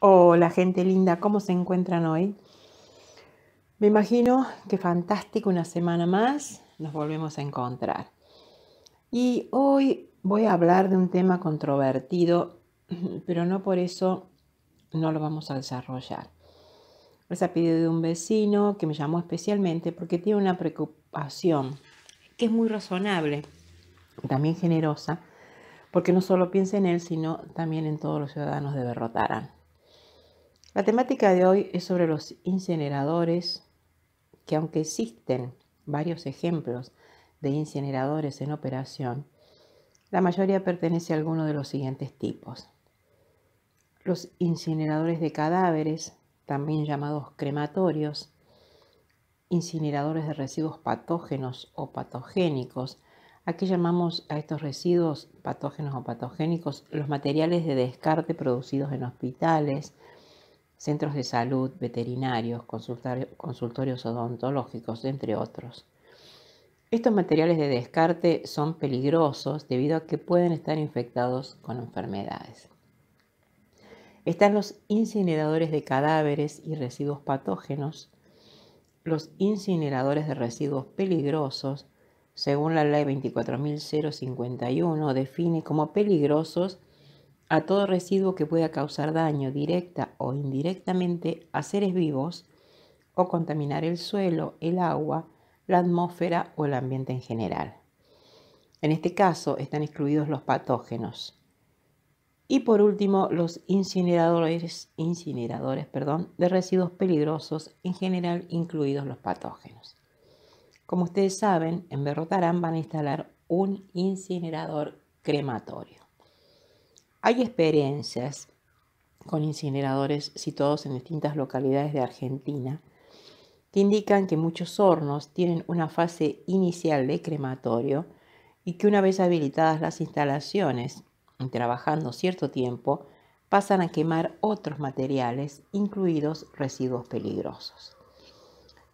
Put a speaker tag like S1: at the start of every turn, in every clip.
S1: Hola gente linda, ¿cómo se encuentran hoy? Me imagino que fantástico, una semana más nos volvemos a encontrar. Y hoy voy a hablar de un tema controvertido, pero no por eso no lo vamos a desarrollar. Les ha pedido de un vecino que me llamó especialmente porque tiene una preocupación que es muy razonable, también generosa, porque no solo piensa en él, sino también en todos los ciudadanos de Berrotarán. La temática de hoy es sobre los incineradores, que aunque existen varios ejemplos de incineradores en operación, la mayoría pertenece a alguno de los siguientes tipos. Los incineradores de cadáveres, también llamados crematorios, incineradores de residuos patógenos o patogénicos. Aquí llamamos a estos residuos patógenos o patogénicos los materiales de descarte producidos en hospitales, centros de salud, veterinarios, consultorios odontológicos, entre otros. Estos materiales de descarte son peligrosos debido a que pueden estar infectados con enfermedades. Están los incineradores de cadáveres y residuos patógenos, los incineradores de residuos peligrosos, según la ley 24.051, define como peligrosos a todo residuo que pueda causar daño directa o indirectamente a seres vivos o contaminar el suelo, el agua, la atmósfera o el ambiente en general. En este caso están excluidos los patógenos. Y por último, los incineradores, incineradores perdón, de residuos peligrosos, en general incluidos los patógenos. Como ustedes saben, en Berrotarán van a instalar un incinerador crematorio. Hay experiencias con incineradores situados en distintas localidades de Argentina que indican que muchos hornos tienen una fase inicial de crematorio y que una vez habilitadas las instalaciones y trabajando cierto tiempo, pasan a quemar otros materiales, incluidos residuos peligrosos.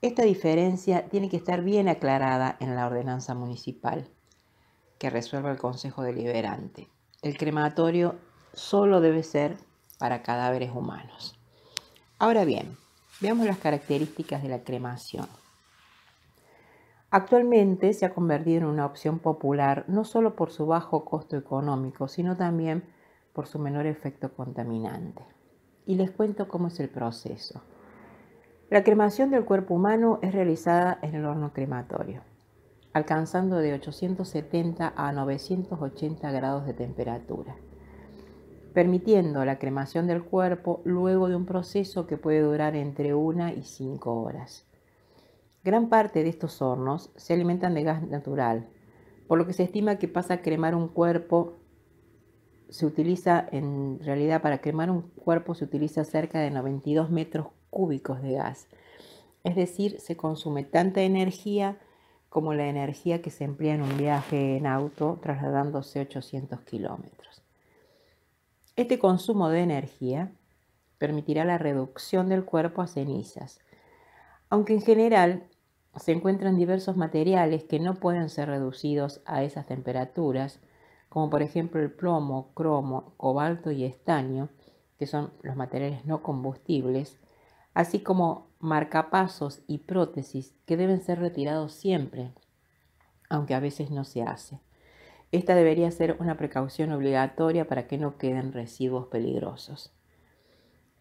S1: Esta diferencia tiene que estar bien aclarada en la ordenanza municipal que resuelva el Consejo Deliberante. El crematorio solo debe ser para cadáveres humanos. Ahora bien, veamos las características de la cremación. Actualmente se ha convertido en una opción popular no solo por su bajo costo económico, sino también por su menor efecto contaminante. Y les cuento cómo es el proceso. La cremación del cuerpo humano es realizada en el horno crematorio alcanzando de 870 a 980 grados de temperatura, permitiendo la cremación del cuerpo luego de un proceso que puede durar entre 1 y 5 horas. Gran parte de estos hornos se alimentan de gas natural, por lo que se estima que pasa a cremar un cuerpo, se utiliza en realidad para cremar un cuerpo se utiliza cerca de 92 metros cúbicos de gas. Es decir, se consume tanta energía como la energía que se emplea en un viaje en auto trasladándose 800 kilómetros. Este consumo de energía permitirá la reducción del cuerpo a cenizas, aunque en general se encuentran diversos materiales que no pueden ser reducidos a esas temperaturas, como por ejemplo el plomo, cromo, cobalto y estaño, que son los materiales no combustibles, así como marcapasos y prótesis que deben ser retirados siempre, aunque a veces no se hace. Esta debería ser una precaución obligatoria para que no queden residuos peligrosos.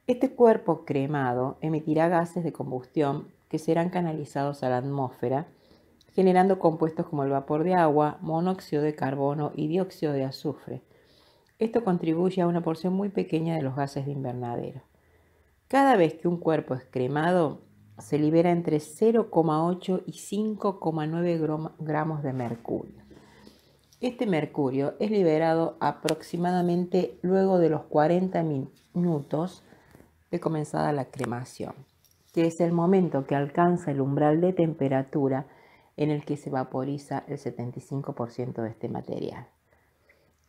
S1: Este cuerpo cremado emitirá gases de combustión que serán canalizados a la atmósfera, generando compuestos como el vapor de agua, monóxido de carbono y dióxido de azufre. Esto contribuye a una porción muy pequeña de los gases de invernadero. Cada vez que un cuerpo es cremado, se libera entre 0,8 y 5,9 gramos de mercurio. Este mercurio es liberado aproximadamente luego de los 40 minutos de comenzada la cremación, que es el momento que alcanza el umbral de temperatura en el que se vaporiza el 75% de este material.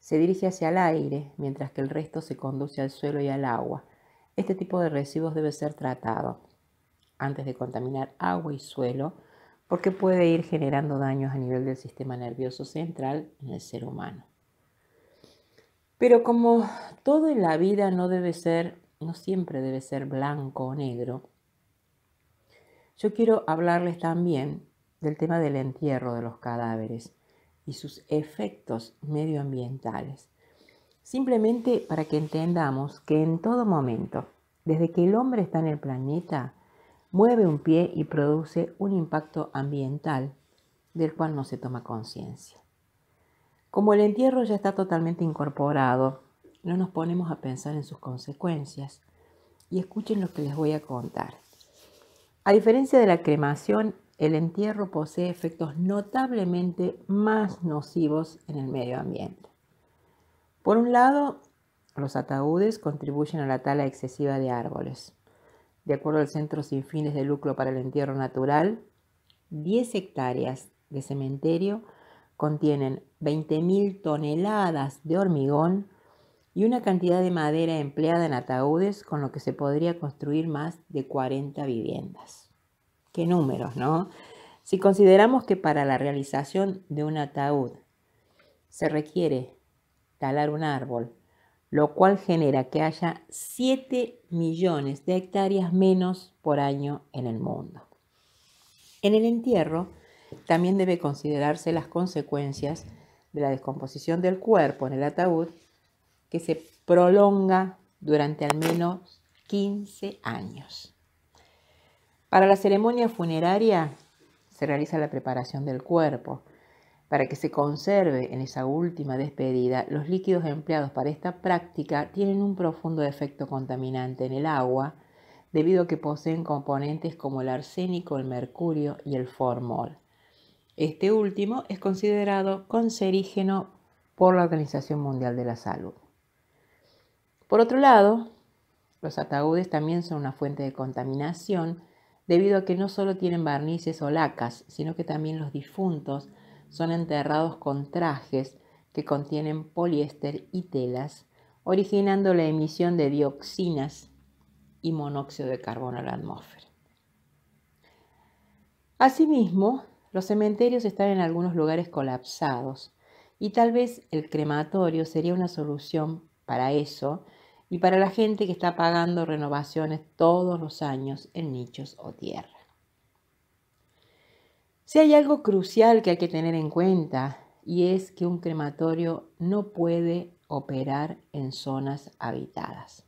S1: Se dirige hacia el aire, mientras que el resto se conduce al suelo y al agua, este tipo de residuos debe ser tratado antes de contaminar agua y suelo porque puede ir generando daños a nivel del sistema nervioso central en el ser humano. Pero como todo en la vida no debe ser, no siempre debe ser blanco o negro, yo quiero hablarles también del tema del entierro de los cadáveres y sus efectos medioambientales. Simplemente para que entendamos que en todo momento, desde que el hombre está en el planeta, mueve un pie y produce un impacto ambiental del cual no se toma conciencia. Como el entierro ya está totalmente incorporado, no nos ponemos a pensar en sus consecuencias y escuchen lo que les voy a contar. A diferencia de la cremación, el entierro posee efectos notablemente más nocivos en el medio ambiente. Por un lado, los ataúdes contribuyen a la tala excesiva de árboles. De acuerdo al Centro Sin Fines de Lucro para el Entierro Natural, 10 hectáreas de cementerio contienen 20.000 toneladas de hormigón y una cantidad de madera empleada en ataúdes con lo que se podría construir más de 40 viviendas. Qué números, ¿no? Si consideramos que para la realización de un ataúd se requiere un árbol, lo cual genera que haya 7 millones de hectáreas menos por año en el mundo. En el entierro también debe considerarse las consecuencias de la descomposición del cuerpo en el ataúd que se prolonga durante al menos 15 años. Para la ceremonia funeraria se realiza la preparación del cuerpo, para que se conserve en esa última despedida, los líquidos empleados para esta práctica tienen un profundo efecto contaminante en el agua, debido a que poseen componentes como el arsénico, el mercurio y el formol. Este último es considerado cancerígeno por la Organización Mundial de la Salud. Por otro lado, los ataúdes también son una fuente de contaminación debido a que no solo tienen barnices o lacas, sino que también los difuntos son enterrados con trajes que contienen poliéster y telas, originando la emisión de dioxinas y monóxido de carbono a la atmósfera. Asimismo, los cementerios están en algunos lugares colapsados y tal vez el crematorio sería una solución para eso y para la gente que está pagando renovaciones todos los años en nichos o tierras. Si hay algo crucial que hay que tener en cuenta y es que un crematorio no puede operar en zonas habitadas.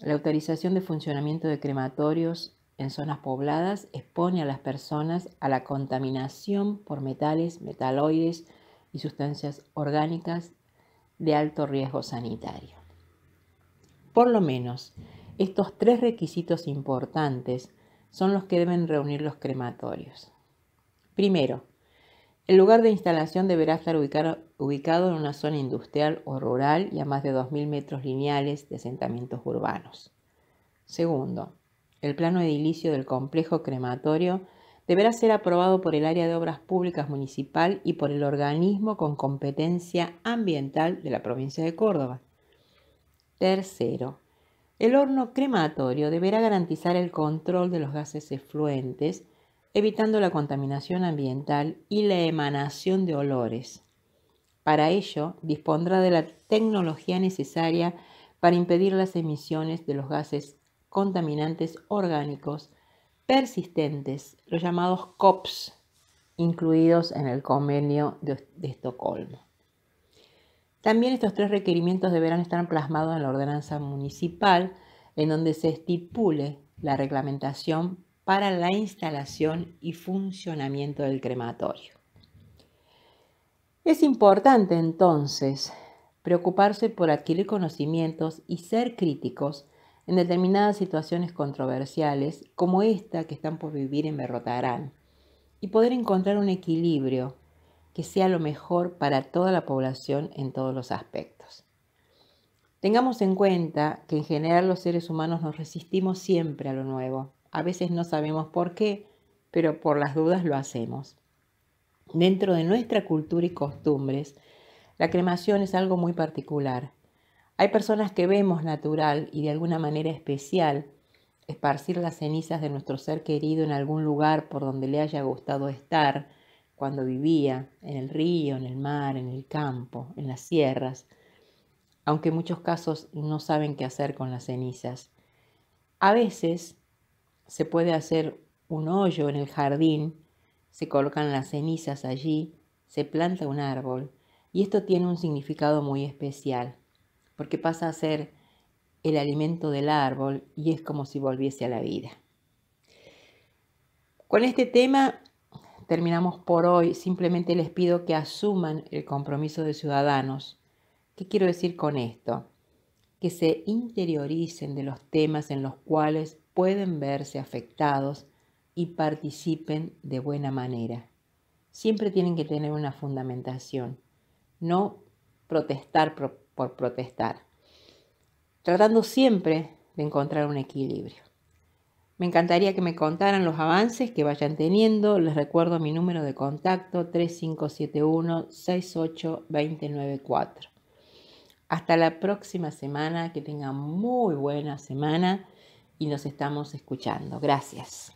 S1: La autorización de funcionamiento de crematorios en zonas pobladas expone a las personas a la contaminación por metales, metaloides y sustancias orgánicas de alto riesgo sanitario. Por lo menos, estos tres requisitos importantes son los que deben reunir los crematorios. Primero, el lugar de instalación deberá estar ubicado, en una zona industrial o rural y a más de 2.000 metros lineales de asentamientos urbanos. Segundo, el plano edilicio del complejo crematorio deberá ser aprobado por el área de obras públicas municipal y por el organismo con competencia ambiental de la provincia de Córdoba. Tercero, el horno crematorio deberá garantizar el control de los gases efluentes, evitando la contaminación ambiental y la emanación de olores. Para ello, dispondrá de la tecnología necesaria para impedir las emisiones de los gases contaminantes orgánicos persistentes, los llamados COPs, incluidos en el convenio de, de Estocolmo. También estos tres requerimientos deberán estar plasmados en la ordenanza municipal, en donde se estipule la reglamentación para la instalación y funcionamiento del crematorio. Es importante entonces preocuparse por adquirir conocimientos y ser críticos en determinadas situaciones controversiales como esta que están por vivir en Berrotarán y poder encontrar un equilibrio que sea lo mejor para toda la población en todos los aspectos. Tengamos en cuenta que en general los seres humanos nos resistimos siempre a lo nuevo. A veces no sabemos por qué, pero por las dudas lo hacemos. Dentro de nuestra cultura y costumbres, la cremación es algo muy particular. Hay personas que vemos natural y de alguna manera especial esparcir las cenizas de nuestro ser querido en algún lugar por donde le haya gustado estar, cuando vivía en el río, en el mar, en el campo, en las sierras, aunque en muchos casos no saben qué hacer con las cenizas. A veces se puede hacer un hoyo en el jardín, se colocan las cenizas allí, se planta un árbol y esto tiene un significado muy especial, porque pasa a ser el alimento del árbol y es como si volviese a la vida. Con este tema terminamos por hoy, simplemente les pido que asuman el compromiso de ciudadanos. ¿Qué quiero decir con esto? Que se interioricen de los temas en los cuales pueden verse afectados y participen de buena manera. Siempre tienen que tener una fundamentación, no protestar por, protestar, tratando siempre de encontrar un equilibrio. Me encantaría que me contaran los avances que vayan teniendo. Les recuerdo mi número de contacto 3571-68294. Hasta la próxima semana, que tengan muy buena semana y nos estamos escuchando. Gracias.